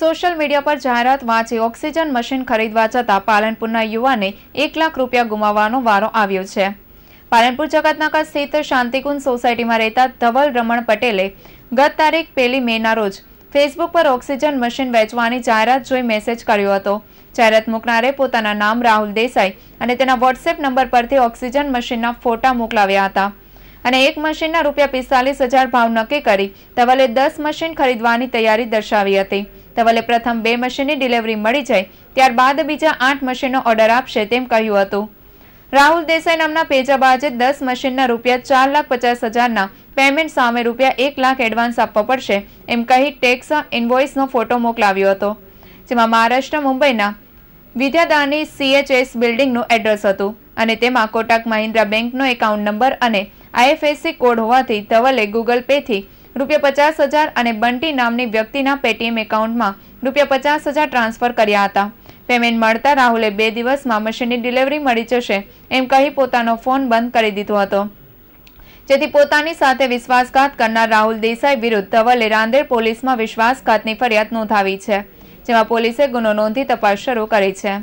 social media પર જાહેરાત વાંચી ઓક્સિજન મશીન ખરીદવા જતાં પાલનપુરના યુવાને એક લાખ રૂપિયા ગુમાવવાનો વારો આવ્યો છે પાલનપુર જગતનાકા સ્થિત શાંતિકુંજ સોસાયટીમાં રહેતા ધવલ રમણ પટેલે ગત તારીખ પહેલી મેના રોજ ફેસબુક પર ઓક્સિજન મશીન વેચવાની જાહેરાત જોઈ મેસેજ કર્યો હતો જાહેરાત મૂકનારે પોતાના નામ રાહુલ દેસાઈ અને તેના વોટ્સએપ નંબર પરથી ઓક્સિજન મશીનના ફોટા મોકલાવ્યા હતા અને એક મશીનના રૂપિયા પિસ્તાલીસ હજાર ભાવ નક્કી કરી ધવલે દસ મશીન ખરીદવાની તૈયારી દર્શાવી હતી ધવલે પ્રથમ બે મશીનની ડિલિવરી મળી જાય ત્યારબાદ બીજા આઠ મશીનનો ઓર્ડર આપશે તેમ કહ્યું હતું રાહુલ દેસાઈ નામના પેજાબાજે દસ મશીનના રૂપિયા ચાર લાખ પચાસ હજારના પેમેન્ટ સામે રૂપિયા એક લાખ એડવાન્સ આપવો પડશે એમ કહી ટેક્સ ઇન્વોઇસનો ફોટો મોકલાવ્યો હતો જેમાં મહારાષ્ટ્ર મુંબઈના વિદ્યાદાની સીએચએસ બિલ્ડિંગનું એડ્રેસ હતું અને તેમાં કોટક મહિન્દ્રા બેંકનો એકાઉન્ટ નંબર અને આઈએફએસસી કોડ હોવાથી ધવલે ગૂગલ પેથી રૂપિયા પચાસ હજાર અને બંટી નામની વ્યક્તિના પેટીએમ એકાઉન્ટમાં રૂપિયા પચાસ હજાર ટ્રાન્સફર કર્યા હતા પેમેન્ટ મળતા રાહુલે બે દિવસમાં મશીનની ડિલિવરી મળી જશે એમ કહી પોતાનો ફોન બંધ કરી દીધો હતો જેથી પોતાની સાથે વિશ્વાસઘાત કરનાર રાહુલ દેસાઈ વિરુદ્ધ ધવલે રાંદેર પોલીસમાં વિશ્વાસઘાતની ફરિયાદ નોંધાવી છે જેમાં પોલીસે ગુનો નોંધી તપાસ શરૂ કરી છે